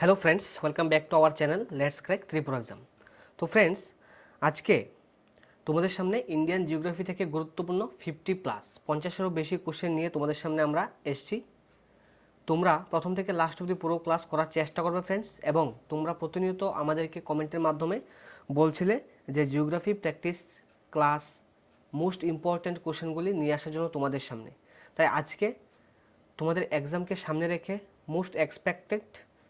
Hello friends welcome back to our channel let's crack Tripura exam তো friends আজকে তোমাদের সামনে ইন্ডিয়ান জিওগ্রাফি থেকে গুরুত্বপূর্ণ ফিফটি প্লাস পঞ্চাশেরও বেশি কোশ্চেন নিয়ে তোমাদের সামনে আমরা এসছি তোমরা প্রথম থেকে লাস্ট অবধি পুরো ক্লাস করার চেষ্টা করবে ফ্রেন্ডস এবং তোমরা প্রতিনিয়ত আমাদেরকে কমেন্টের মাধ্যমে বলছিলে যে geography practice class most important কোশ্চেনগুলি নিয়ে আসার জন্য তোমাদের সামনে তাই আজকে তোমাদের এক্সামকে সামনে রেখে most expected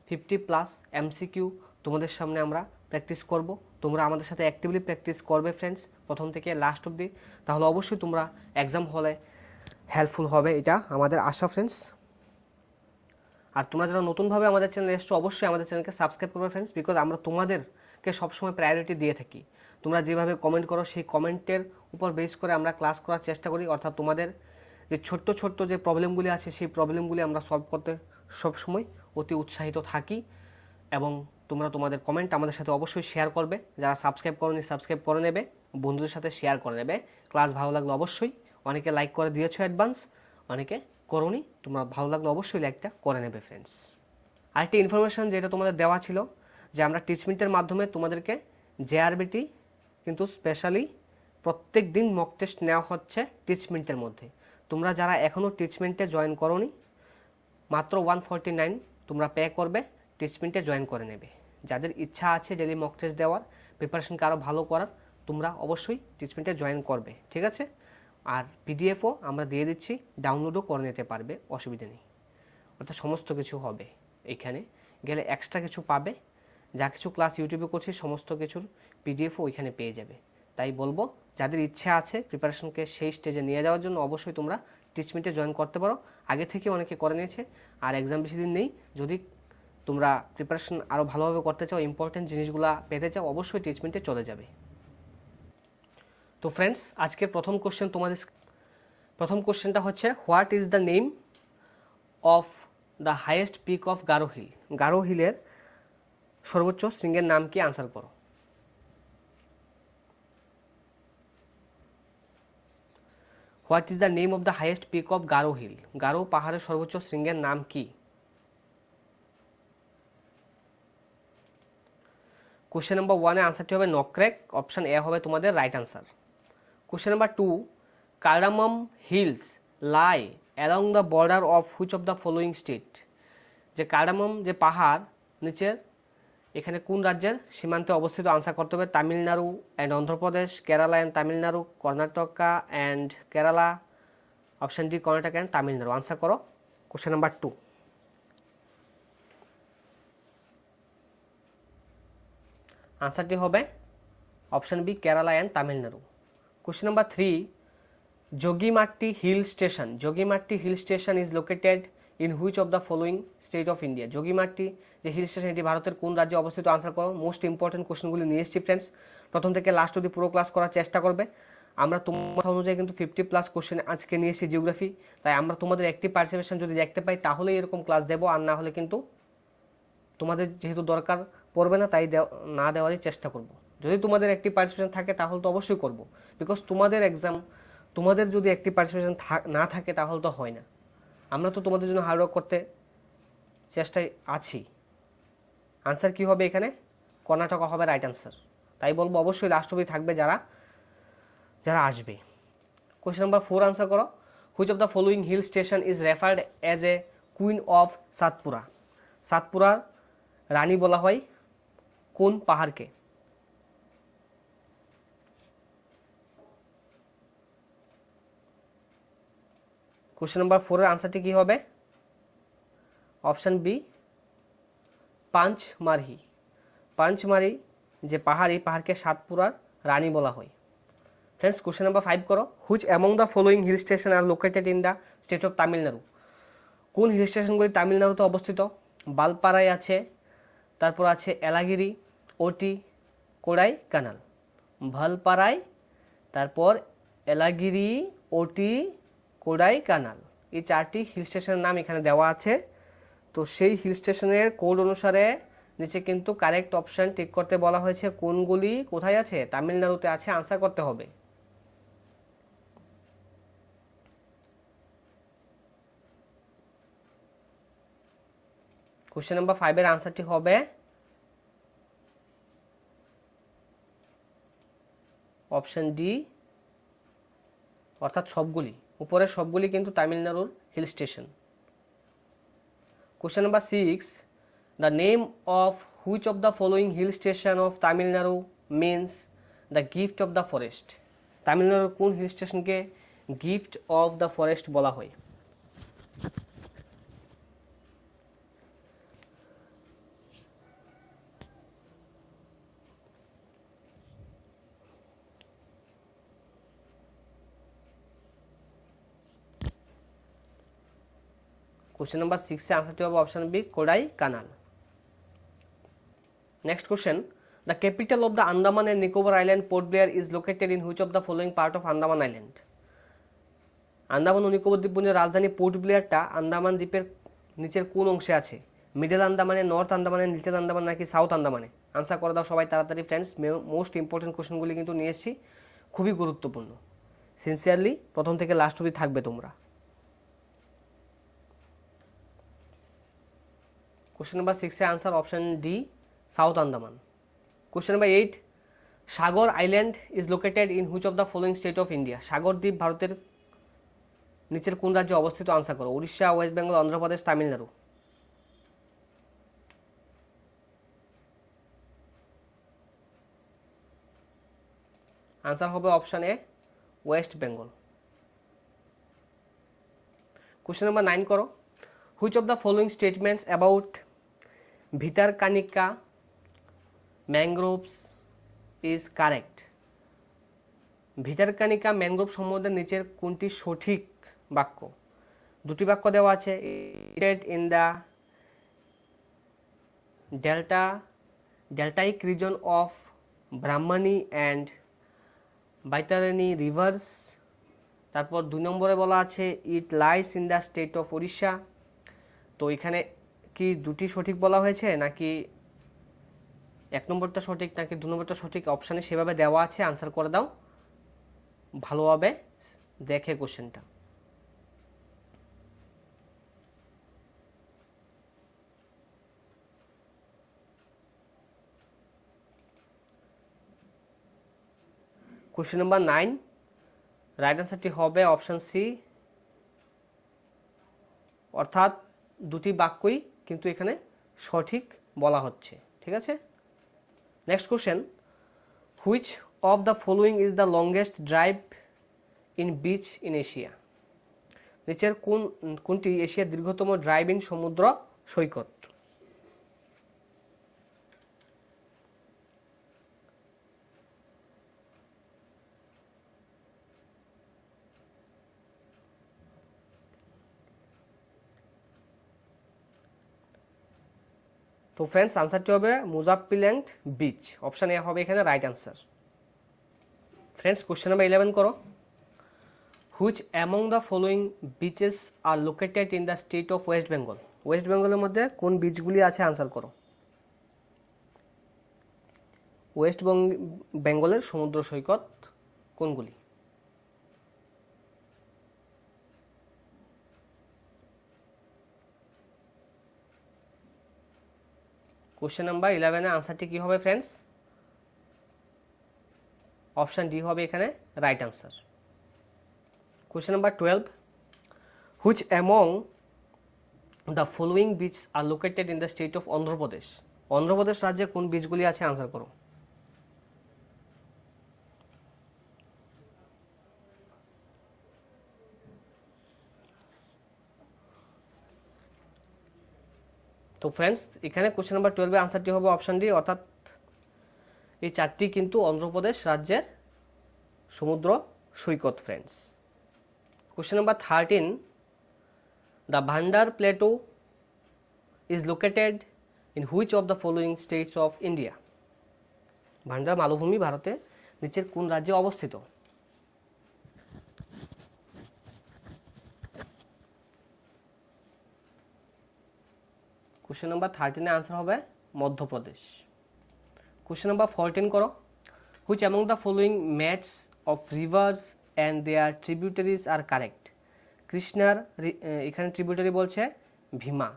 fifty plus MCQ তোমাদের সামনে আমরা প্র্যাকটিস করব তোমরা আমাদের সাথে অ্যাক্টিভলি প্র্যাকটিস করবে ফ্রেন্ডস প্রথম থেকে লাস্ট অবধি তাহলে অবশ্যই তোমরা এক্সাম হলে হেল্পফুল হবে এটা আমাদের আশা ফ্রেন্ডস আর তোমরা যারা নতুনভাবে আমাদের চ্যানেলে এসছো অবশ্যই আমাদের চ্যানেলকে সাবস্ক্রাইব করবে ফ্রেন্ডস বিকজ আমরা তোমাদেরকে সবসময় প্রায়োরিটি দিয়ে থাকি তোমরা যেভাবে কমেন্ট করো সেই কমেন্টের উপর বেস করে আমরা ক্লাস করার চেষ্টা করি অর্থাৎ তোমাদের যে ছোট্ট ছোট্ট যে প্রবলেমগুলি আছে সেই প্রবলেমগুলি আমরা সলভ করতে সবসময় অতি উৎসাহিত থাকি এবং তোমরা তোমাদের কমেন্ট আমাদের সাথে অবশ্যই শেয়ার করবে যারা সাবস্ক্রাইব করনি সাবস্ক্রাইব করে নেবে বন্ধুদের সাথে শেয়ার করে নেবে ক্লাস ভালো লাগলে অবশ্যই অনেকে লাইক করে দিয়েছো অ্যাডভান্স অনেকে করনি তোমরা ভালো লাগলে অবশ্যই লাইকটা করে নেবে ফ্রেন্ডস আরেকটি ইনফরমেশান যেটা তোমাদের দেওয়া ছিল যে আমরা টিচমেন্টের মাধ্যমে তোমাদেরকে জেআরবিটি কিন্তু স্পেশালি প্রত্যেক দিন মক টেস্ট নেওয়া হচ্ছে টিচমেন্টের মধ্যে তোমরা যারা এখনও টিচমেন্টে জয়েন করনি মাত্র ওয়ান ফর্টি নাইন তোমরা পে করবে টিচমেন্টে জয়েন করে নেবে যাদের ইচ্ছা আছে ডেলি মক টেস্ট দেওয়ার প্রিপারেশনকে আরও ভালো করার তোমরা অবশ্যই টিচমিন্টে জয়েন করবে ঠিক আছে আর পিডিএফও আমরা দিয়ে দিচ্ছি ডাউনলোডও করে নিতে পারবে অসুবিধা নেই অর্থাৎ সমস্ত কিছু হবে এখানে গেলে এক্সট্রা কিছু পাবে যা কিছু ক্লাস ইউটিউবে করছি সমস্ত কিছুর পিডিএফও ওইখানে পেয়ে যাবে তাই বলবো যাদের ইচ্ছা আছে প্রিপারেশনকে সেই স্টেজে নিয়ে যাওয়ার জন্য অবশ্যই তোমরা টিচমেন্টে জয়েন করতে পারো আগে থেকে অনেকে করে নিয়েছে আর এক্সাম বেশি দিন নেই যদি তোমরা প্রিপারেশন আরও ভালোভাবে করতে চাও ইম্পর্টেন্ট জিনিসগুলো পেতে চাও অবশ্যই টিচমেন্টে চলে যাবে তো ফ্রেন্ডস আজকের প্রথম কোশ্চেন তোমাদের প্রথম কোশ্চেনটা হচ্ছে what is the name of the highest peak of Garo hill Garo হিলের সর্বোচ্চ শৃঙ্গের নাম কি আনসার করো what is the name of the highest peak of Garo hill Garo পাহাড়ের সর্বোচ্চ শৃঙ্গের নাম কি কোশ্চেন নাম্বার ওয়ানের আনসারটি হবে নক্র্যাক অপশান এ হবে তোমাদের right answer question number two cardamom hills lie along the border of which of the following state যে কারামম যে পাহাড় নিচের এখানে কোন রাজ্যের সীমান্তে অবস্থিত আনসার করতে হবে Tamil Nadu and Andhra Pradesh Kerala and Tamil Nadu Karnataka and Kerala option D Karnataka and Tamil Nadu answer করো কোশ্চেন নাম্বার টু আনসারটি হবে option B Kerala and Tamil Nadu question number three Jogimatti hill station Jogimatti hill station is located in which of the following state of India Jogimatti যে hill station এটি ভারতের কোন রাজ্যে অবস্থিত answer করো মোস্ট ইম্পর্টেন্ট কোশ্চেনগুলি নিয়ে এসেছি ফ্রেন্ডস প্রথম থেকে লাস্ট অব্দি পুরো ক্লাস করার চেষ্টা করবে আমরা তোমার অনুযায়ী কিন্তু ফিফটি প্লাস কোশ্চেন আজকে নিয়ে এসেছি জিওগ্রাফি তাই আমরা তোমাদের একটি পার্সিপেশন যদি দেখতে পাই তাহলে এরকম ক্লাস দেবো আর না হলে কিন্তু তোমাদের যেহেতু দরকার পড়বে না তাই না দেওয়ারই চেষ্টা করব যদি তোমাদের একটি পার্সিপেশন থাকে তাহলে তো অবশ্যই করব বিকজ তোমাদের এক্সাম তোমাদের যদি একটি পার্সিপেশন না থাকে তাহলে তো হয় না আমরা তো তোমাদের জন্য হার্ডওয়ার্ক করতে চেষ্টায় আছি আনসার কি হবে এখানে কর্ণাটকা হবে রাইট আনসার তাই বলবো অবশ্যই রাষ্ট্রপতি থাকবে যারা যারা আসবে কোয়েশ্চেন নাম্বার ফোর আনসার করো which of the following hill station is referred as a queen of Satpura সাতপুরার রানী বলা হয় কোন পাহাড়কে কোশ্চেন নাম্বার ফোরের আনসারটি কী হবে option B Pachmarhi Pachmarhi যে পাহাড় এই পাহাড়কে সাতপুরার রানী বলা হয় ফ্রেন্ডস কোশ্চেন নাম্বার ফাইভ করো which among the following hill station are located in the state of Tamil Nadu কোন হিল স্টেশনগুলি তামিলনাড়ুতে অবস্থিত বালপাড়ায় আছে তারপর আছে এলাগিরি ওটি কোড়াই কানাল ভালপাড়ায় তারপর এলাগিরি ওটি কোডাই কানাল এই চারটি হিল স্টেশনের নাম এখানে দেওয়া আছে তো সেই হিল স্টেশনের কোড অনুসারে নিচে কিন্তু কারেক্ট অপশান টিক করতে বলা হয়েছে কোনগুলি কোথায় আছে তামিলনাড়ুতে আছে আনসার করতে হবে কোশ্চেন নাম্বার ফাইভের আনসারটি হবে অপশান ডি অর্থাৎ সবগুলি উপরে সবগুলি কিন্তু তামিলনাড়ুর hill station question number six the name of which of the following hill station of Tamil Nadu means the gift of the forest তামিলনাড়ুর কোন হিল স্টেশনকে গিফট অফ দ্য ফরেস্ট বলা হয় কোশ্চেন নম্বর সিক্সে আনসারটি হবে option B Kodaikanal next question the capital of the Andaman and Nicobar island Port Blair is located in which of the following part of Andaman island Andaman ও নিকোবর দ্বীপপুঞ্জের রাজধানী পোর্ট ব্লেয়ারটা আন্দামান দ্বীপের নিচের কোন অংশে আছে মিডল আন্দামানে নর্থ আন্দামানে লিটল আন্দামান নাকি সাউথ আন্দামানে আনসার করে দাও সবাই তাড়াতাড়ি ফ্রেন্ডস মোস্ট ইম্পর্টেন্ট কোশ্চেনগুলি কিন্তু নিয়ে এসেছি খুবই গুরুত্বপূর্ণ সিনসিয়ারলি প্রথম থেকে লাস্ট অবধি থাকবে তোমরা কোশ্চেন নাম্বার সিক্সের answer option D South Andaman question number eight Sagar island is located in which of the following state of India সাগর দ্বীপ ভারতের নিচের কোন রাজ্যে অবস্থিত আনসার করো Orissa West Bengal Andhra Pradesh Tamil Nadu answer হবে option A West Bengal question number nine করো which of the following statements about Vitarkanica mangroves is correct. Bhitarkanika mangrove সম্বন্ধে নিচের কোনটি সঠিক বাক্য দুটি বাক্য দেওয়া আছে ইটেড in the delta deltaic region of Brahmani and Baitarani rivers তারপর দুই নম্বরে বলা আছে it lies in the state of Orissa তো এখানে কি দুটি সঠিক বলা হয়েছে নাকি এক নম্বরটা সঠিক নাকি দু নম্বরটা সঠিক অপশানে সেভাবে দেওয়া আছে আনসার করে দাও ভালোভাবে দেখে কোশ্চেনটা কোশ্চেন নাম্বার নাইন রাইট অ্যান্সারটি হবে অপশান সি অর্থাৎ দুটি বাক্যই কিন্তু এখানে সঠিক বলা হচ্ছে ঠিক আছে next question which of the following is the longest drive in beach in Asia নিচের কোন কোনটি এশিয়ার দীর্ঘতম ড্রাইভ ইন সমুদ্র সৈকত তো ফ্রেন্ডস আনসারটি হবে মুজাপ্পিল্যান্ড বিচ অপশান এ হবে এখানে right answer friends question number eleven করো which among the following beaches are located in the state of West Bengal West বেঙ্গলের মধ্যে কোন বিচগুলি আছে আনসার করো ওয়েস্ট বেঙ্গলের সমুদ্র সৈকত কোনগুলি কোশ্চেন নাম্বার ইলেভেনের আনসারটি কী হবে ফ্রেন্ডস অপশান ডি হবে এখানে right answer question number twelve which among the following beaches are located in the state of Andhra Pradesh Andhra Pradesh রাজ্যে কোন বিচগুলি আছে আনসার করো তো ফ্রেন্ডস এখানে কোশ্চেন নাম্বার টুয়েলভে আনসারটি হবে অপশান ডি অর্থাৎ এই চারটি কিন্তু অন্ধ্রপ্রদেশ রাজ্যের সমুদ্র সৈকত friends question number thirteen the Bhander plateau is located in which of the following states of India Bhander মালভূমি ভারতে নিচের কোন রাজ্যে অবস্থিত কোশ্চেন নাম্বার থার্টিনের আনসার হবে মধ্যপ্রদেশ কোশ্চেন নাম্বার ফোরটিন করো which among the following matches of rivers and their tributaries are correct কৃষ্ণার এখানে ট্রিবিউটারি বলছে ভীমা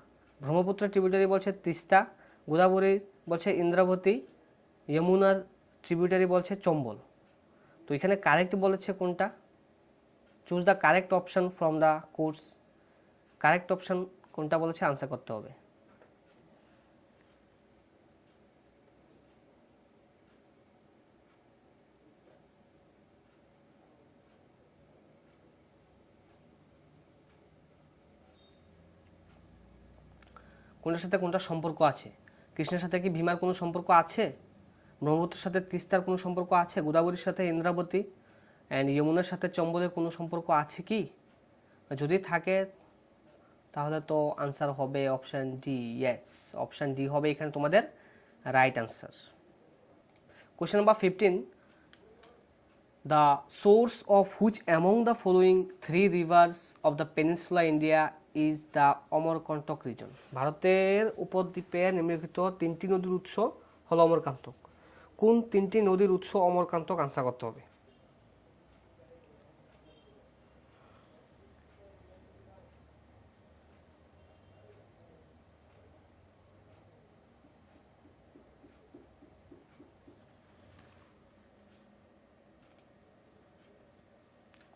ব্রহ্মপুত্র ট্রিবিউটারি বলছে তিস্তা গোদাবরীর বলছে ইন্দ্রাবতী যমুনার ট্রিবিউটারি বলছে চম্বল তো এখানে কারেক্ট বলেছে কোনটা choose the correct option from the course correct option কোনটা বলেছে আনসার করতে হবে কোনটার সাথে কোনটা সম্পর্ক আছে কৃষ্ণের সাথে কি ভীমার কোনো সম্পর্ক আছে ব্রহ্মপুত্রের সাথে তিস্তার কোনো সম্পর্ক আছে গোদাবরীর সাথে ইন্দ্রাবতী অ্যান্ড ইমুনের সাথে চম্বলের কোনো সম্পর্ক আছে কি যদি থাকে তাহলে তো আনসার হবে option D yes option D হবে এখানে তোমাদের right answer question number fifteen the source of which among the following three rivers of the peninsula India is the Amarkantak region ভারতের উপদ্বীপে নিম্নলিখিত তিনটি নদীর উৎস হল অমরকান্তক কোন তিনটি নদীর উৎস অমরকান্তক আনসার করতে হবে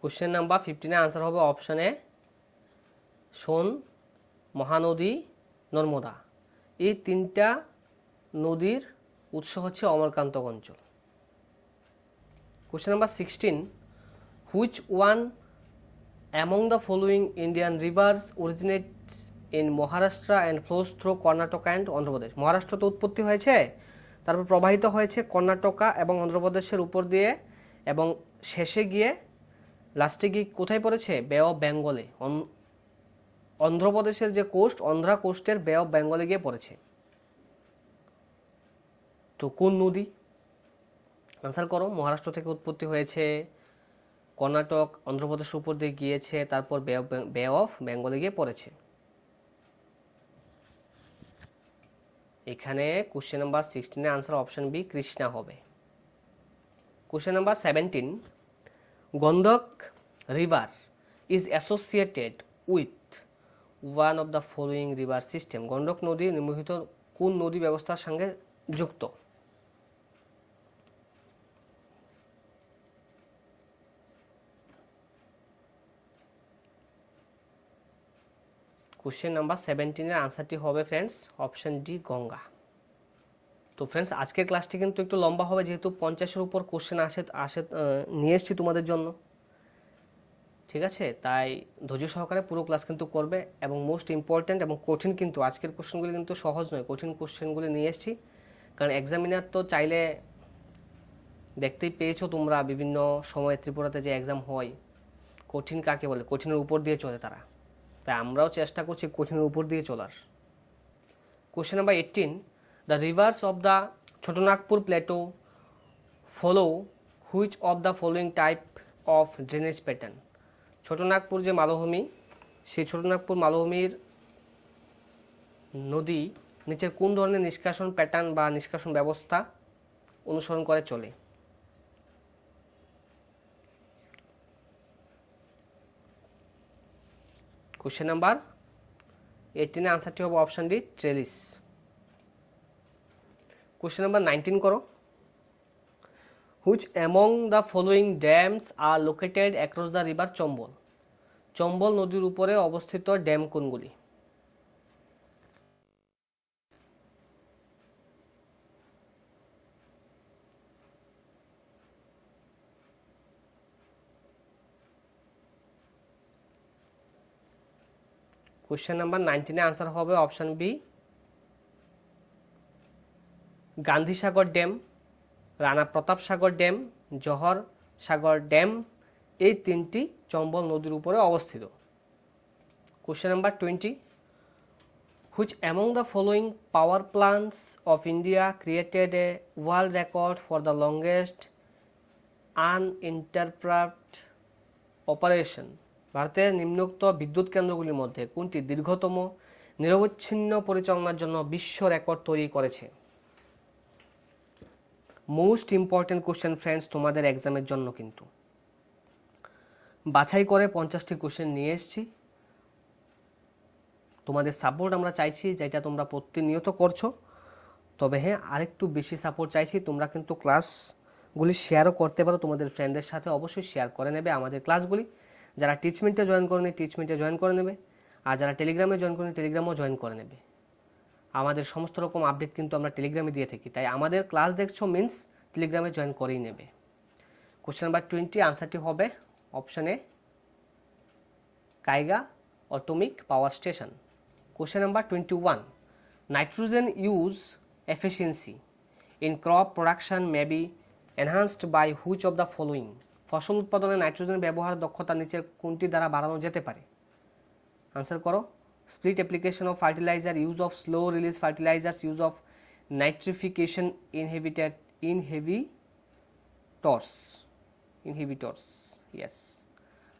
কোশ্চেন নাম্বার ফিফটিনে আনসার হবে অপশানে সোন মহানদী নর্মদা এই তিনটা নদীর উৎস হচ্ছে অমরকান্ত অঞ্চল question number sixteen which one among the following Indian rivers originates in Maharashtra and flows through Karnataka and Andhra Pradesh Maharashtra তো উৎপত্তি হয়েছে তারপর প্রবাহিত হয়েছে কর্ণাটকা এবং অন্ধ্রপ্রদেশের উপর দিয়ে এবং শেষে গিয়ে লাস্টে গিয়ে কোথায় পড়েছে বে অফ বেঙ্গলে অন্ধ্রপ্রদেশের যে কোস্ট অন্ধ্রা কোস্টের বে অফ বেঙ্গলে গিয়ে পড়েছে তো কোন নদী আনসার করো মহারাষ্ট্র থেকে উৎপত্তি হয়েছে কর্ণাটক অন্ধ্রপ্রদেশ উপর দিয়ে গিয়েছে তারপর বে অফ বেঙ্গলে গিয়ে পড়েছে এখানে কোশ্চেন নাম্বার সিক্সটিনের আনসার অপশন বি কৃষ্ণা হবে question number seventeen Gandak river is associated with one of the following river system Gandak নদী নিম্নলিখিত কোন নদী ব্যবস্থার সঙ্গে যুক্ত কোশ্চেন নাম্বার সেভেন্টিনের আনসারটি হবে ফ্রেন্ডস অপশন ডি গঙ্গা তো ফ্রেন্ডস আজকের ক্লাসটি কিন্তু একটু লম্বা হবে যেহেতু পঞ্চাশের উপর কোশ্চেন আসে আসে নিয়ে এসছি তোমাদের জন্য ঠিক আছে তাই ধৈর্য সহকারে পুরো ক্লাস কিন্তু করবে এবং মোস্ট ইম্পর্ট্যান্ট এবং কঠিন কিন্তু আজকের কোশ্চেনগুলি কিন্তু সহজ নয় কঠিন কোশ্চেনগুলি নিয়ে এসেছি কারণ এক্সামিনার তো চাইলে দেখতেই পেয়েছো তোমরা বিভিন্ন সময় ত্রিপুরাতে যে এক্সাম হয় কঠিন কাকে বলে কঠিনের উপর দিয়ে চলে তারা তাই আমরাও চেষ্টা করছি কঠিনের উপর দিয়ে চলার question number eighteen the rivers of the Chota Nagpur plateau follow which of the following type of drainage pattern Chota Nagpur যে মালভূমি সেই ছোটনাগপুর মালভূমির নদী নিচের কোন ধরনের নিষ্কাশন প্যাটার্ন বা নিষ্কাশন ব্যবস্থা অনুসরণ করে চলে কোশ্চেন নাম্বার এইটিনে আনসারটি হবে option D trellis question number nineteen করো which among the following dams are located across the river Chambal Chambal নদীর উপরে অবস্থিত ড্যাম কোনগুলি কোশ্চেন নাম্বার নাইনটিনে আনসার হবে option B Gandhi Sagar dam Rana Pratap Sagar dam Jawahar Sagar dam এই তিনটি চম্বল নদীর উপরে অবস্থিত question number twenty which among the following power plants of India created a world record for the longest uninterrupted operation ভারতের নিম্নোক্ত বিদ্যুৎ কেন্দ্রগুলির মধ্যে কোনটি দীর্ঘতম নিরবচ্ছিন্ন পরিচালনার জন্য বিশ্ব রেকর্ড তৈরি করেছে মোস্ট ইম্পর্টেন্ট কোশ্চেন ফ্রেন্ডস তোমাদের এক্সামের জন্য কিন্তু বাছাই করে পঞ্চাশটি কোশ্চেন নিয়ে এসছি তোমাদের সাপোর্ট আমরা চাইছি যেটা তোমরা প্রতিনিয়ত করছো তবে হ্যাঁ আরেকটু বেশি সাপোর্ট চাইছি তোমরা কিন্তু ক্লাসগুলি শেয়ারও করতে পারো তোমাদের ফ্রেন্ডদের সাথে অবশ্যই শেয়ার করে নেবে আমাদের ক্লাসগুলি যারা টিচমেন্টে জয়েন করে নেবে টিচমেন্টে জয়েন করে নেবে আর যারা টেলিগ্রামে জয়েন করে টেলিগ্রামও জয়েন করে নেবে আমাদের সমস্ত রকম আপডেট কিন্তু আমরা টেলিগ্রামে দিয়ে থাকি তাই আমাদের ক্লাস দেখছো মিন্স টেলিগ্রামে জয়েন করেই নেবে কোশ্চেন নাম্বার টোয়েন্টি আনসারটি হবে অপশানে Kaiga atomic power station question number twenty one nitrogen use efficiency in crop production may be enhanced by which of the following ফসল উৎপাদনে নাইট্রোজেন ব্যবহার দক্ষতা নিচের কোনটি দ্বারা বাড়ানো যেতে পারে আনসার করো split application of fertilizer, use of slow release fertilizers, use of nitrification inhibitor, inhibitors, inhibitors, yes.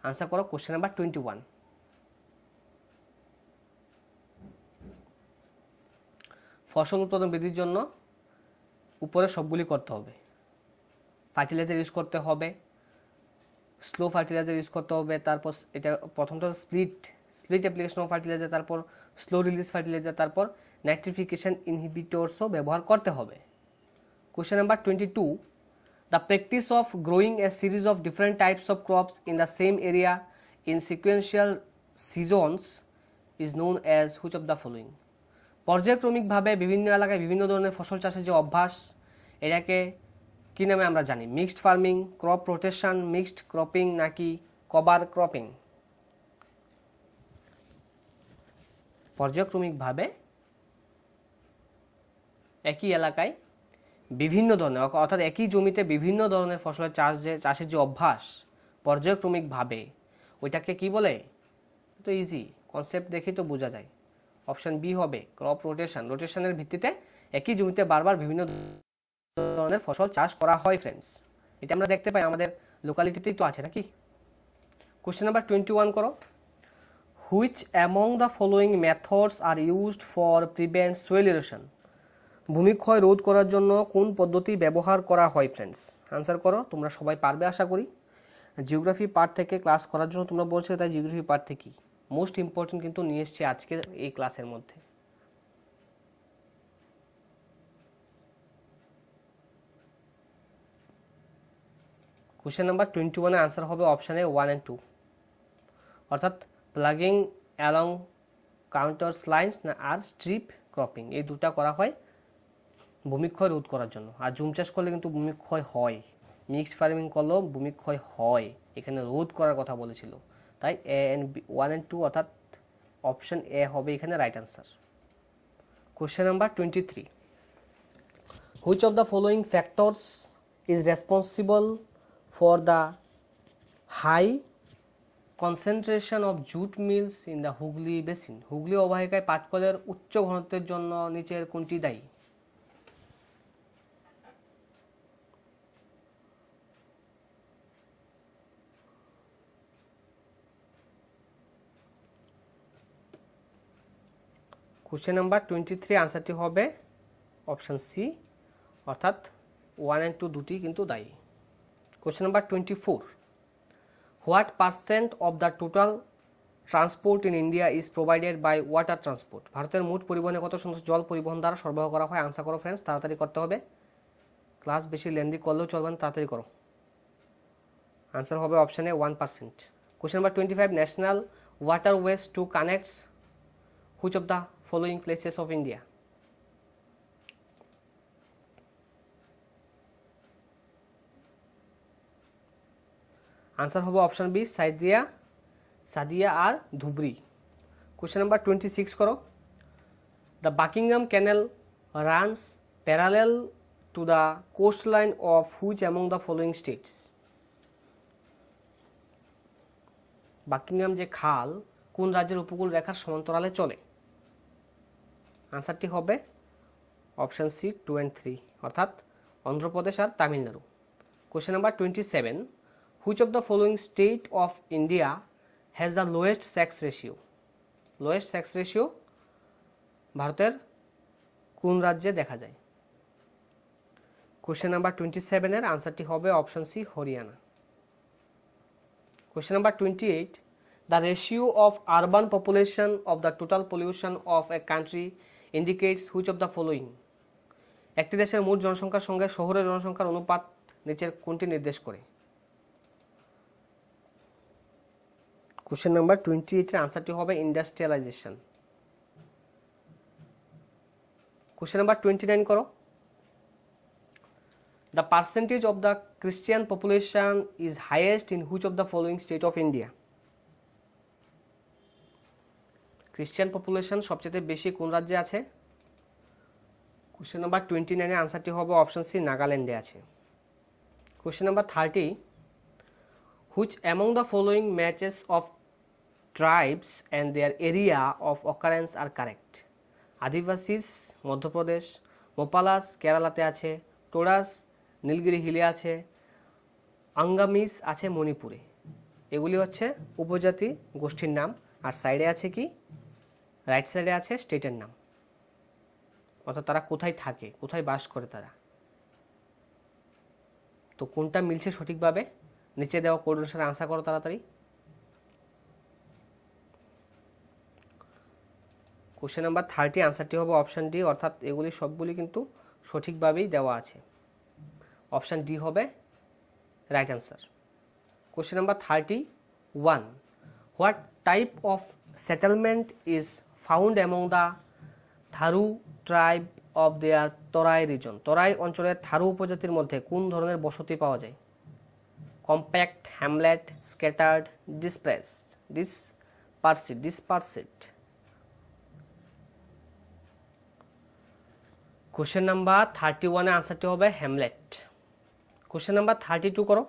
Answer করো question number 21. ফসল উৎপাদন বৃদ্ধির জন্য উপরে সবগুলি করতে হবে ফার্টিলাইজার ইউজ করতে হবে স্লো ফার্টিলাইজার ইউজ করতে হবে তারপর এটা প্রথমটা split split application of fertilizer তারপর স্লো রিলিজ ফার্টিলাইজার তারপর নাইট্রিফিকেশন ইনহিবিটরসও ব্যবহার করতে হবে question number twenty two the practice of growing a series of different types of crops in the same area in sequential seasons is known as which of the following পর্যায়ক্রমিকভাবে বিভিন্ন এলাকায় বিভিন্ন ধরনের ফসল চাষের যে অভ্যাস এটাকে কী নামে আমরা জানি mixed farming crop rotation mixed cropping নাকি কভার ক্রপিং পর্যায়ক্রমিকভাবে একই এলাকায় বিভিন্ন ধরনের অর্থাৎ একই জমিতে বিভিন্ন ধরনের ফসলের চাষ যে চাষের যে অভ্যাস পর্যায়ক্রমিকভাবে ওইটাকে কি বলে তো ইজি কনসেপ্ট দেখেই তো বোঝা যায় অপশান বি হবে ক্রপ রোটেশন রোটেশনের ভিত্তিতে একই জমিতে বারবার বিভিন্ন ধরনের ফসল চাষ করা হয় ফ্রেন্ডস এটা আমরা দেখতে পাই আমাদের লোকালিটিতেই তো আছে নাকি কোশ্চেন নাম্বার টোয়েন্টি ওয়ান করো which among the following methods are used for prevent soil erosion ভূমিক্ষয় রোধ করার জন্য কোন পদ্ধতি ব্যবহার করা হয় ফ্রেন্ডস আনসার করো তোমরা সবাই পারবে আশা করি জিওগ্রাফি পার্ট থেকে ক্লাস করার জন্য তোমরা বলছো তাই জিওগ্রাফি পার্ট থেকেই মোস্ট ইম্পর্টেন্ট কিন্তু নিয়ে এসছে আজকে এই ক্লাসের মধ্যে কোশ্চেন নাম্বার টোয়েন্টি ওয়ানে আনসার হবে অপশানে ওয়ান অ্যান্ড টু অর্থাৎ প্লাগিং অ্যালং কাউন্টার্স লাইন্স না আর স্ট্রিপ ক্রপিং এই দুটা করা হয় ভূমিক্ষয় রোধ করার জন্য আর জুম চাষ করলে কিন্তু ভূমিক্ষয় হয় মিক্স ফার্মিং করলেও ভূমিক্ষয় হয় এখানে রোধ করার কথা বলেছিল তাই A and B one and two অর্থাৎ অপশান এ হবে এখানে right answer question number twenty three which of the following factors is responsible for the high concentration of jute mills in the Hooghly basin Hooghly অবহেকায় পাটকলের উচ্চ ঘনত্বের জন্য নিচের কোনটি দায়ী কোশ্চেন নাম্বার টোয়েন্টি থ্রি আনসারটি হবে অপশান সি অর্থাৎ ওয়ান অ্যান্ড টু দুটি কিন্তু দায়ী question number twenty four what percent of the total transport in India is provided by water transport ভারতের মোট পরিবহনে কত শতাংশ জল পরিবহন দ্বারা সরবরাহ করা হয় আনসার করো ফ্রেন্ডস তাড়াতাড়ি করতে হবে ক্লাস বেশি লেন্দি করলেও চলবে না তাড়াতাড়ি করো আনসার হবে অপশানে one percent question number twenty five national waterway two connects which of the following places of India answer হবো অপশান বি সাইদিয়া সাদিয়া আর Dhubri question number twenty six করো the Buckingham canal runs parallel to the coast line of which among the following states Buckingham যে খাল কোন রাজ্যের উপকূল রেখার সমান্তরালে চলে আনসারটি হবে option C two and three অর্থাৎ অন্ধ্রপ্রদেশ আর Tamil Nadu question number twenty seven which of the following state of India has the lowest sex ratio lowest sex ratio ভারতের কোন রাজ্যে দেখা যায় কোশ্চেন নাম্বার টোয়েন্টি সেভেনের আনসারটি হবে option C Haryana question number twenty eight the ratio of urban population of the total pollution of a country indicates which of the following একটি দেশের মোট জনসংখ্যার সঙ্গে শহরের জনসংখ্যার অনুপাত নিচের কোনটি নির্দেশ করে কোশ্চেন নাম্বার টোয়েন্টি এইটের আনসারটি হবে industrialization question number twenty nine করো the percentage of the Christian population is highest in which of the following state of India Christian population সবচেয়ে বেশি কোন রাজ্যে আছে কোশ্চেন নাম্বার টোয়েন্টি নাইনের আনসারটি হবে অপশন সি নাগাল্যান্ডে আছে question number thirty which among the following matches of tribes and their area of occurrence are correct Adivasis Madhya Pradesh Moplahs কেরালাতে আছে টোরাস নীলগিরি হিলে আছে আঙ্গামিস আছে মণিপুরে এগুলি হচ্ছে উপজাতি গোষ্ঠীর নাম আর সাইডে আছে কি রাইট সাইডে আছে স্টেটের নাম অর্থাৎ তারা কোথায় থাকে কোথায় বাস করে তারা তো কোনটা মিলছে সঠিকভাবে নিচে দেওয়া কোড অনুসারে আশা করো তাড়াতাড়ি কোশ্চেন নাম্বার থার্টি আনসারটি হবে অপশান ডি অর্থাৎ এগুলি সবগুলি কিন্তু সঠিকভাবেই দেওয়া আছে অপশান ডি হবে right answer question number thirty one what type of settlement is found among the Tharu tribe of their Terai region Terai অঞ্চলের থারু উপজাতির মধ্যে কোন ধরনের বসতি পাওয়া যায় compact hamlet scattered displace dispersed dispersed question number thirty ওয়ানে আনসারটি হবে hamlet question number thirty two করো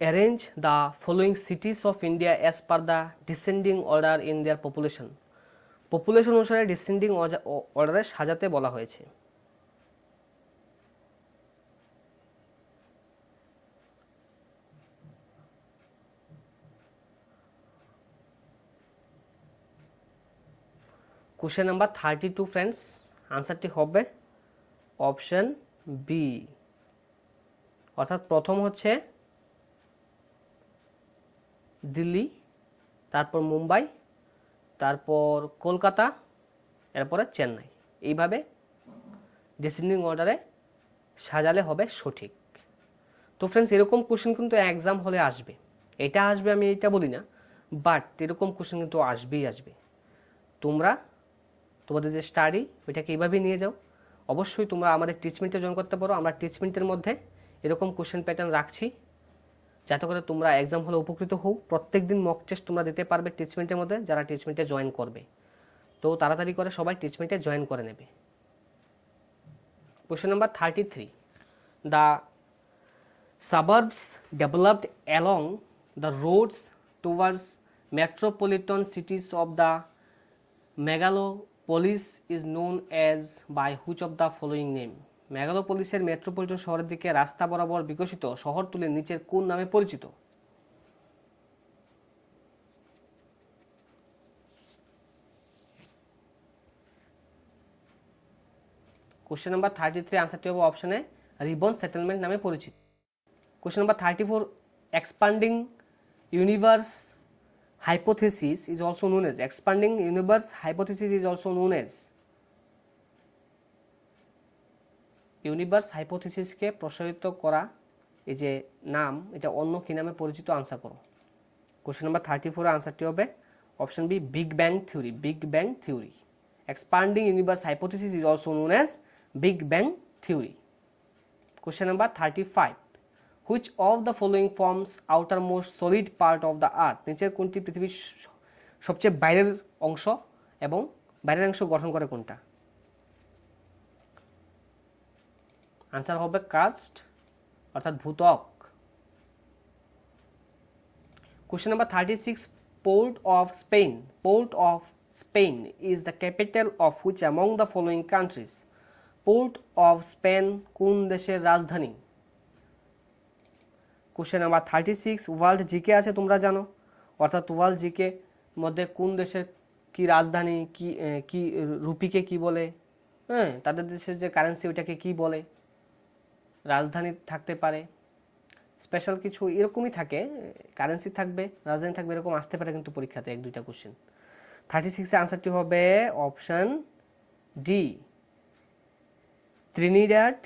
arrange the following cities of India as per the descending order in their population population অনুসারে ডিসেন্ডিং অর্ডারে সাজাতে বলা হয়েছে question number thirty two friends আনসারটি হবে অপশন বি অর্থাৎ প্রথম হচ্ছে দিল্লি তারপর মুম্বাই তারপর কলকাতা এরপরে চেন্নাই এইভাবে ডিসেন্ডিং অর্ডারে সাজালে হবে সঠিক তো ফ্রেন্ডস এরকম কোশ্চেন কিন্তু এক্সাম হলে আসবে এটা আসবে আমি এটা বলি না বাট এরকম কোশ্চেন কিন্তু আসবেই আসবে তোমরা তোমাদের যে স্টাডি ওইটাকে এইভাবেই নিয়ে যাও অবশ্যই তোমরা আমাদের টিচমেন্টে জয়েন করতে পারো আমরা টিচমেন্টের মধ্যে এরকম কোশ্চেন প্যাটার্ন রাখছি যাতে করে তোমরা এক্সাম হলে উপকৃত হও প্রত্যেক দিন মক টেস্ট তোমরা দিতে পারবে টিচমেন্টের মধ্যে যারা টিচমেন্টে জয়েন করবে তো তাড়াতাড়ি করে সবাই টিচমেন্টে জয়েন করে নেবে question number thirty three the suburbs developed along the roads towards metropolitan cities of the megalopolis is known as by which of the following name মেগালোপলিসের মেট্রোপলিটন শহরের দিকে রাস্তা বরাবর বিকশিত শহর তুলে নিচের কোন নামে পরিচিত কোশ্চেন নাম্বার থার্টি থ্রি আনসারটি হবে অপশানে রিবন সেটেলমেন্ট নামে পরিচিত question number thirty four expanding universe hypothesis is also known as expanding universe hypothesis is also known as universe হাইপোথিসিসকে প্রসারিত করা এই যে নাম এটা অন্য কি নামে পরিচিত আনসার করো কোশ্চেন নাম্বার থার্টি ফোরের আনসারটি হবে option B big bang theory big bang theory expanding universe hypothesis is also known as big bang theory question number thirty five which of the following forms outer most solid part of the earth নিচের কোনটি পৃথিবীর সবচেয়ে বাইরের অংশ এবং বাইরের অংশ গঠন করে কোনটা আনসার হবে কাস্ট অর্থাৎ ভূতক question number thirty six port of Spain port of Spain is the capital of which among the following countries port of Spain কোন দেশের রাজধানী question number thirty six world GK আছে তোমরা জানো অর্থাৎ ওয়ার্ল্ড জিকে মধ্যে কোন দেশের কি রাজধানী কি কি রুপিকে কি বলে হ্যাঁ তাদের দেশের যে কারেন্সি ওইটাকে কি বলে রাজধানী থাকতে পারে স্পেশাল কিছু এরকমই থাকে কারেন্সি থাকবে রাজধানী থাকবে এরকম আসতে পারে কিন্তু পরীক্ষাতে এক দুইটা কোশ্চেন থার্টি সিক্সে আনসারটি হবে option D Trinidad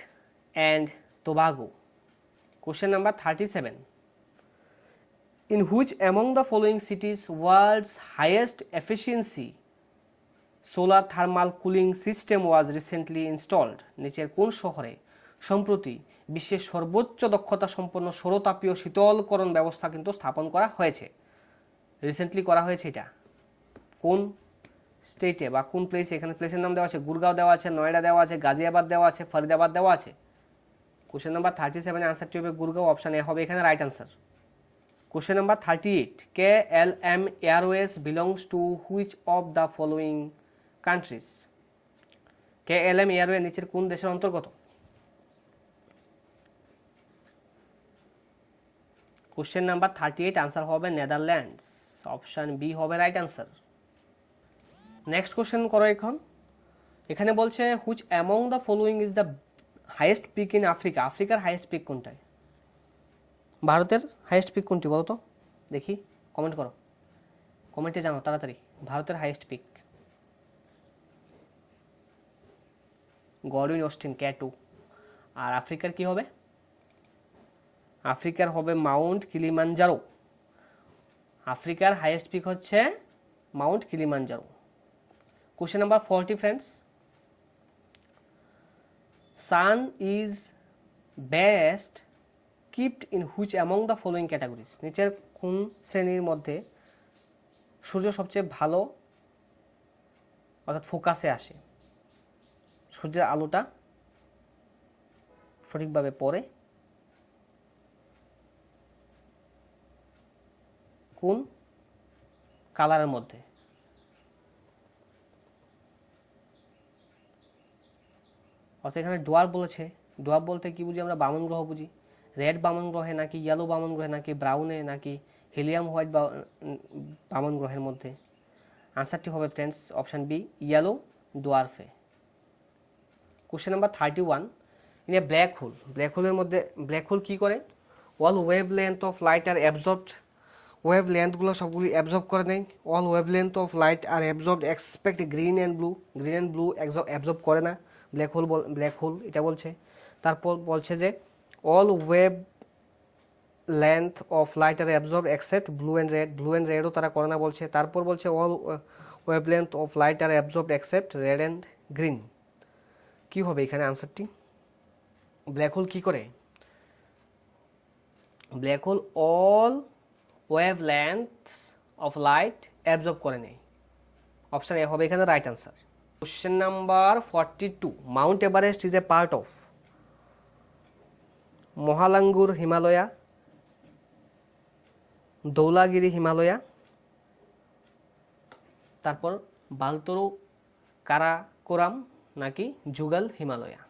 and Tobago question number thirty seven in which among the following cities world's highest efficiency solar thermal cooling system was recently installed নিচের কোন শহরে সম্প্রতি বিশ্বের সর্বোচ্চ দক্ষতা সম্পন্ন সৌরতাপীয় শীতলকরণ ব্যবস্থা কিন্তু স্থাপন করা হয়েছে রিসেন্টলি করা হয়েছে এটা কোন স্টেটে বা কোন প্লেসে এখানে প্লেসের নাম দেওয়া আছে গুরগাঁও দেওয়া আছে নয়ডা দেওয়া আছে গাজিয়াবাদ দেওয়া আছে ফরিদাবাদ দেওয়া আছে কোশ্চেন নাম্বার থার্টি সেভেন আনসারটি হবে গুরগাঁও অপশান এ হবে এখানে right answer question number thirty eight K L M airways belongs to which of the following countries K L M airway নিচের কোন দেশের অন্তর্গত question number thirty eight answer হবে Netherlands option B হবে right answer next question করো এখন এখানে বলছে which among the following is the highest peak in Africa আফ্রিকার হাইয়েস্ট পিক কোনটায় ভারতের হাইয়েস্ট পিক কোনটি বলো তো দেখি কমেন্ট করো কমেন্টে জানো তাড়াতাড়ি ভারতের highest peak Godwin Austen K two আর আফ্রিকার কি হবে আফ্রিকার হবে মাউন্ট কিলিমানজারো আফ্রিকার হাইয়েস্ট পিক হচ্ছে mount Kilimanjaro question number forty friends sun is best kept in which among the following categories নিচের কোন শ্রেণীর মধ্যে সূর্য সবচেয়ে ভালো অর্থাৎ ফোকাসে আসে সূর্যের আলোটা সঠিকভাবে পড়ে কোন কালারের মধ্যে অর্থাৎ এখানে ডোয়ার বলেছে ডোয়ার বলতে কি বুঝি আমরা বামন গ্রহ বুঝি রেড বামন গ্রহে নাকি ইয়েলো বামন গ্রহে নাকি ব্রাউনে নাকি হিলিয়াম হোয়াইট বামন গ্রহের মধ্যে আনসারটি হবে ফ্রেন্ডস অপশান বি ইয়েলো ডোয়ার্ফে question number thirty one in a black hole black হোলের মধ্যে ব্ল্যাক হোল কী করে all wavelength of light are absorb wave লেন্থগুলো সবগুলি অ্যাবজর্ব করে নেয় all wavelength of light are absorb expect green and blue green and blue absorb করে না ব্ল্যাক হোল ব্ল্যাক হোল এটা বলছে তারপর বলছে যে all wavelength of light are absorb accept blue and red blue and রেডও তারা করে না বলছে তারপর বলছে all wavelength of light are absorb accept red and green কি হবে এখানে আনসারটি ব্ল্যাক হোল কি করে black hole all wavelength of light absorb করে নেয় অপশান এ হবে এখানে right answer Question number 42. Mount Everest is a part of Mohalangur Himalaya, Dolagiri Himalaya, তারপর বালতরু কারাকোরাম নাকি যুগল Himalaya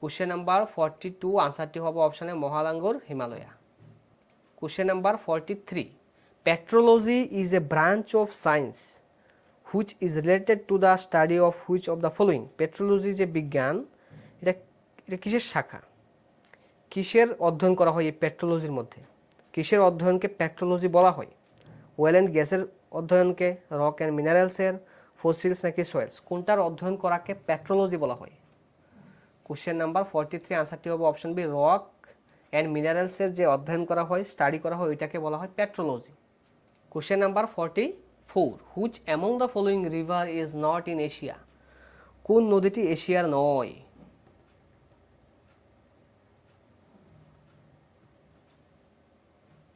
question number forty two আনসারটি হবে অপশানে Mahalangur himalaya question number forty three Petrology is a branch of science which is related to the study of which of the following petrology যে বিজ্ঞান এটা এটা কিসের শাখা কিসের অধ্যয়ন করা হয় এই পেট্রোলজির মধ্যে কিসের অধ্যয়নকে পেট্রোলজি বলা হয় ওয়েল অ্যান্ড গ্যাসের অধ্যয়নকে রক অ্যান্ড মিনারেলসের ফসিলস নাকি সয়েলস কোনটার অধ্যয়ন করাকে পেট্রোলজি বলা হয় কোশ্চেন নাম্বার ফর্টি থ্রি আনসারটি হবে অপশন বি রক অ্যান্ড মিনারেলসের যে অধ্যয়ন করা হয় স্টাডি করা হয় ওইটাকে বলা হয় পেট্রোলজি Question number 44. Which among the following river is not in Asia? কোন নদীটি এশিয়ার নয়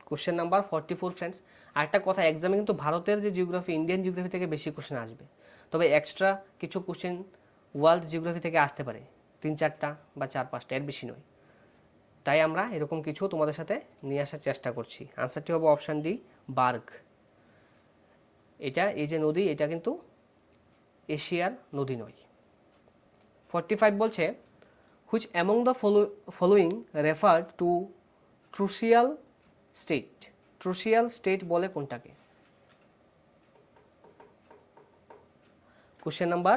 question number forty four friends আরেকটা কথা এক্সামে কিন্তু ভারতের যে জিওগ্রাফি ইন্ডিয়ান জিওগ্রাফি থেকে বেশি কোশ্চেন আসবে তবে এক্সট্রা কিছু কোশ্চেন ওয়ার্ল্ড জিওগ্রাফি থেকে আসতে পারে তিন চারটা বা চার পাঁচটা এর বেশি নয় তাই আমরা এরকম কিছু তোমাদের সাথে নিয়ে আসার চেষ্টা করছি আনসারটি হবে অপশান ডি বার্গ এটা এই যে নদী এটা কিন্তু এশিয়ার নদী নয় ফর্টি ফাইভ বলছে which among the following refer to trucial state trucial state বলে কোনটাকে কোশ্চেন নাম্বার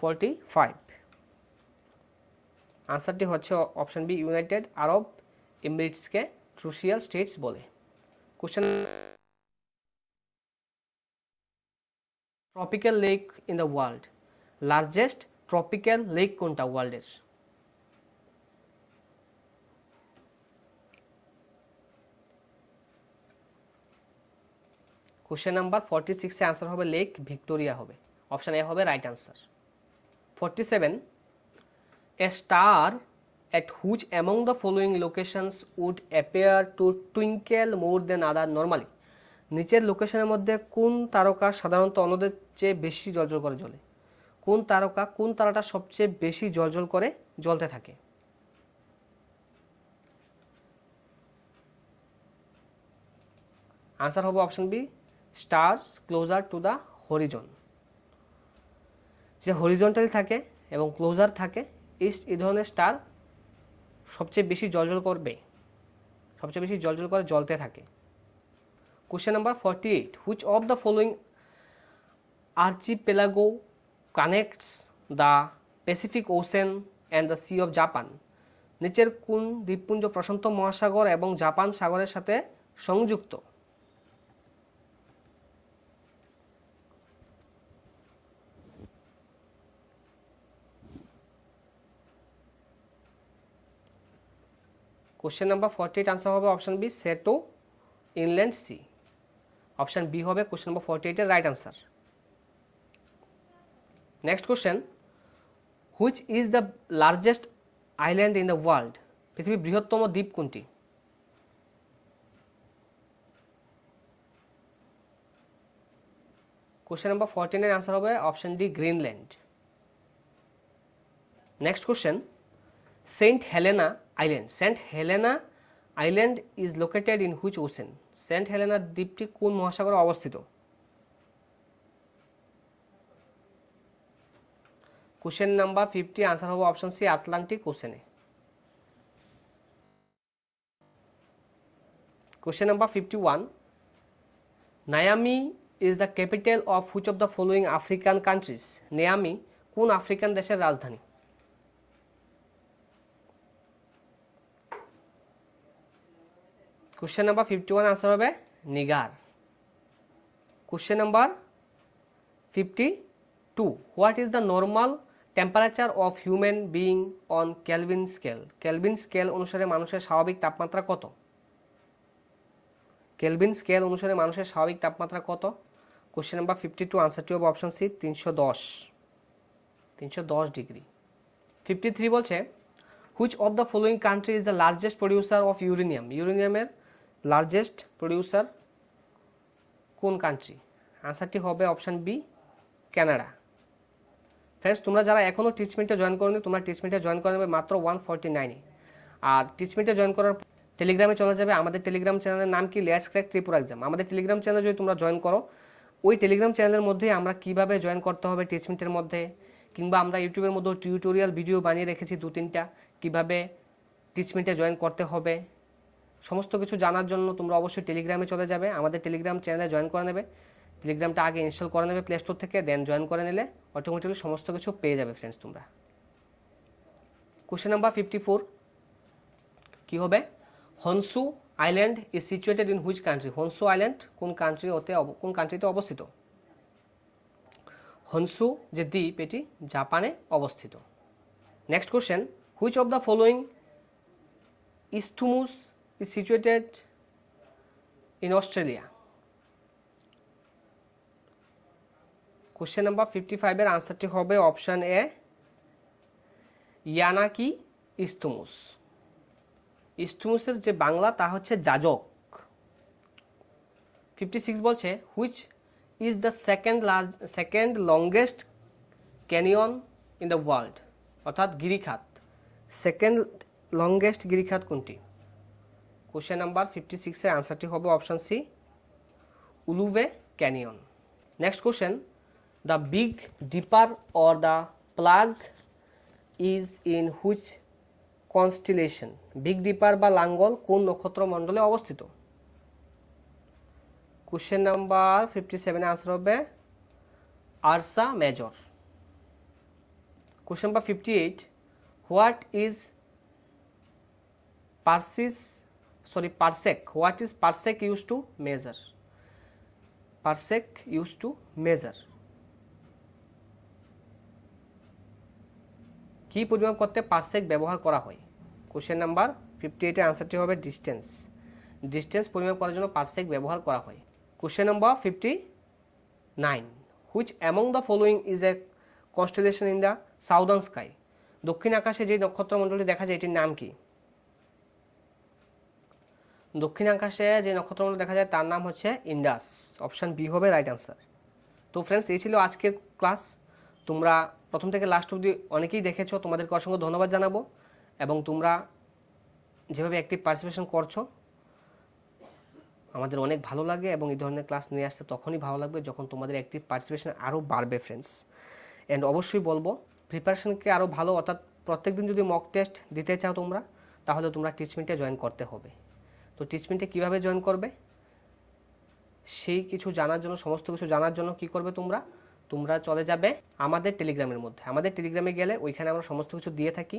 ফর্টি ফাইভ আনসারটি হচ্ছে অপশান বি ইউনাইটেড আরব এমিরেটসকে ট্রুসিয়াল স্টেটস বলে কোশ্চেন tropical lake in the world largest tropical lake কোনটা ওয়ার্ল্ডের কোশ্চেন নাম্বার ফর্টি সিক্সে আনসার হবে লেক ভিক্টোরিয়া হবে অপশান এ হবে right answer forty seven a star at which among the following locations would appear to twinkle more than other normally নিচের লোকেশনের মধ্যে কোন তারকা সাধারণত অন্যদের চেয়ে বেশি জলজল করে জ্বলে কোন তারকা কোন তারাটা সবচেয়ে বেশি জলজল করে জ্বলতে থাকে আনসার হবে option B stars closer to the horizon যে হরিজন্টাল থাকে এবং ক্লোজার থাকে ইস্ট এই ধরনের স্টার সবচেয়ে বেশি জলজল করবে সবচেয়ে বেশি জলজল করে জ্বলতে থাকে Question number 48. Which of the following archipelago connects the Pacific Ocean and the Sea of Japan? নিচের কোন দ্বীপপুঞ্জ প্রশান্ত মহাসাগর এবং জাপান সাগরের সাথে সংযুক্ত question number forty eight answer হবে option B Seto inland sea option B হবে কোশ্চেন নম্বর ফর্টি এইটের right answer next question which is the largest island in the world পৃথিবীর বৃহত্তম দ্বীপ কোনটি কোশ্চেন নম্বর ফোরটিনের আনসার হবে option D Greenland next question saint Helena island saint Helena island is located in which ocean saint Helena দ্বীপটি কোন মহাসাগরে অবস্থিত কোশ্চেন নাম্বার ফিফটি আনসার হবে অপশন সি আটলান্টিক কোশ্চেনে question number fifty one Niamey is the capital of which of the following African countries Niamey কোন African দেশের রাজধানী question number fifty one answer হবে Niger question number fifty two what is the normal temperature of human being on kelvin scale kelvin scale অনুসারে মানুষের স্বাভাবিক তাপমাত্রা কত kelvin scale অনুসারে মানুষের স্বাভাবিক তাপমাত্রা কত কোশ্চেন নাম্বার ফিফটি টু আনসারটি হবে অপশন সি তিনশো দশ তিনশো দশ ডিগ্রি ফিফটি থ্রি বলছে which of the following country is the largest producer of uranium ইউরেনিয়ামের লার্জেস্ট প্রডিউসার কোন কান্ট্রি আনসারটি হবে অপশান বি ক্যানাডা ফ্রেন্ডস তোমরা যারা এখনও টিচমেন্টে জয়েন করো তোমরা টিচমেন্টে জয়েন করে নেবে মাত্র ওয়ান ফর্টি নাইনে আর টিচমেন্টে জয়েন করার টেলিগ্রামে চলে যাবে আমাদের টেলিগ্রাম চ্যানেলের নাম কি লেয়াস ক্র্যাক ত্রিপুরা এক্সাম আমাদের টেলিগ্রাম চ্যানেলে যদি তোমরা জয়েন করো ওই টেলিগ্রাম চ্যানেলের মধ্যে আমরা কিভাবে জয়েন করতে হবে টিচমেন্টের মধ্যে কিংবা আমরা ইউটিউবের মধ্যেও টিউটোরিয়াল ভিডিও বানিয়ে রেখেছি দু তিনটা কিভাবে টিচমেন্টে জয়েন করতে হবে সমস্ত কিছু জানার জন্য তোমরা অবশ্যই টেলিগ্রামে চলে যাবে আমাদের টেলিগ্রাম চ্যানেলে জয়েন করে নেবে টেলিগ্রামটা আগে ইনস্টল করে নেবে প্লে স্টোর থেকে দেন জয়েন করে নিলে অটোমেটিকলি সমস্ত কিছু পেয়ে যাবে ফ্রেন্ডস তোমরা কোশ্চেন নাম্বার ফিফটি ফোর কী হবে Honshu island is situated in which country Honshu island কোন কান্ট্রি হতে কোন কান্ট্রিতে অবস্থিত হনসু যে দ্বীপ এটি জাপানে অবস্থিত next question which of the following isthmus is situated in Australia. Question number fifty ফাইভের আনসারটি হবে অপশন এ ইয়ানাকি ইস্তুমুস ইস্তুমুসের যে বাংলা তা হচ্ছে যাজক ফিফটি সিক্স বলছে which is the second large second longest canyon in the world অর্থাৎ গিরিখাত সেকেন্ড লংগেস্ট গিরিখাত কোনটি কোশ্চেন নাম্বার ফিফটি সিক্সের আনসারটি হবে অপশান সি উলুবে canyon next question the big dipper or the plough is in which constellation big dipper বা লাঙ্গল কোন নক্ষত্রমণ্ডলে অবস্থিত কোশ্চেন নাম্বার ফিফটি সেভেনে আনসার হবে Ursa Major question number fifty eight what is parsecs sorry parsec what is parsec used to measure parsec used to measure কি পরিমাপ করতে পার্সেক ব্যবহার করা হয় কোশ্চেন নাম্বার ফিফটি এইটের আনসারটি হবে ডিস্টেন্স ডিস্টেন্স পরিমাপ করার জন্য পার্সেক ব্যবহার করা হয় question number fifty nine which among the following is a constellation in the southern sky দক্ষিণ আকাশে যে নক্ষত্রমণ্ডলটি দেখা যায় এটির নাম কী দক্ষিণ আকাশে যে নক্ষত্রগুলো দেখা যায় তার নাম হচ্ছে ইন্ডাস অপশান বি হবে রাইট আনসার তো ফ্রেন্ডস এই ছিল আজকের ক্লাস তোমরা প্রথম থেকে লাস্ট অবধি অনেকেই দেখেছো তোমাদেরকে অসংখ্য ধন্যবাদ জানাবো এবং তোমরা যেভাবে অ্যাক্টিভ পার্টিসিপেশন করছো আমাদের অনেক ভালো লাগে এবং এই ধরনের ক্লাস নিয়ে আসতে তখনই ভালো লাগবে যখন তোমাদের অ্যাক্টিভ পার্টিসিপেশন আরও বাড়বে ফ্রেন্ডস অ্যান্ড অবশ্যই বলবো প্রিপারেশনকে আরও ভালো অর্থাৎ প্রত্যেক দিন যদি মক টেস্ট দিতে চাও তোমরা তাহলে তোমরা টিচমেন্টে জয়েন করতে হবে তো টিচমেন্টে কিভাবে জয়েন করবে সেই কিছু জানার জন্য সমস্ত কিছু জানার জন্য কি করবে তোমরা তোমরা চলে যাবে আমাদের টেলিগ্রামের মধ্যে আমাদের টেলিগ্রামে গেলে ওইখানে আমরা সমস্ত কিছু দিয়ে থাকি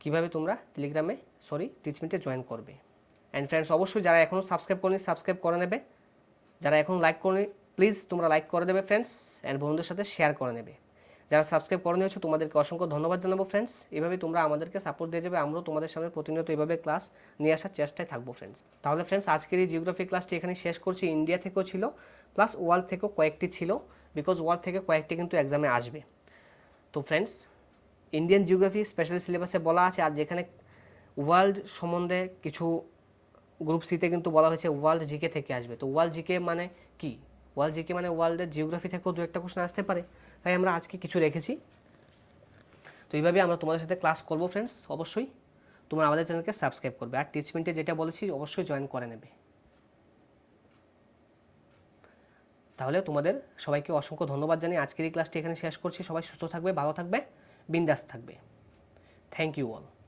কিভাবে তোমরা টেলিগ্রামে সরি টিচমেন্টে জয়েন করবে অ্যান্ড ফ্রেন্ডস অবশ্যই যারা এখনও সাবস্ক্রাইব করেনি সাবস্ক্রাইব করে নেবে যারা এখন লাইক করেনি প্লিজ তোমরা লাইক করে দেবে ফ্রেন্ডস অ্যান্ড বন্ধুদের সাথে শেয়ার করে নেবে যারা সাবস্ক্রাইব করে নিয়েছো তোমাদেরকে অসংখ্য ধন্যবাদ জানাবো ফ্রেন্ডস এভাবে তোমরা আমাদেরকে সাপোর্ট দিয়ে যাবে আমরাও তোমাদের সামনে প্রতিনিয়ত এভাবে ক্লাস নিয়ে আসার চেষ্টায় থাকবো ফ্রেন্ডস তাহলে ফ্রেন্ডস আজকের এই জিওগ্রাফি ক্লাসটি এখানে শেষ করছি ইন্ডিয়া থেকেও ছিল প্লাস ওয়ার্ল্ড থেকেও কয়েকটি ছিল বিকজ ওয়ার্ল্ড থেকে কয়েকটি কিন্তু এক্সামে আসবে তো ফ্রেন্ডস ইন্ডিয়ান জিওগ্রাফি স্পেশাল সিলেবাসে বলা আছে আর যেখানে ওয়ার্ল্ড সম্বন্ধে কিছু গ্রুপ সিতে কিন্তু বলা হয়েছে ওয়ার্ল্ড জিকে থেকে আসবে তো ওয়ার্ল্ড জিকে মানে কি ওয়ার্ল্ড জিকে মানে ওয়ার্ল্ডের জিওগ্রাফি থেকেও দু একটা কোশ্চেন আসতে পারে তাই আমরা আজকে কিছু রেখেছি তো এইভাবে আমরা তোমাদের সাথে ক্লাস করবো ফ্রেন্ডস অবশ্যই তোমরা আমাদের চ্যানেলকে সাবস্ক্রাইব করবে আর টিচমেন্টে যেটা বলেছি অবশ্যই জয়েন করে নেবে তাহলে তোমাদের সবাইকে অসংখ্য ধন্যবাদ জানিয়ে আজকের এই ক্লাসটি এখানে শেষ করছি সবাই সুস্থ থাকবে ভালো থাকবে বিন্দাস থাকবে থ্যাংক ইউ অল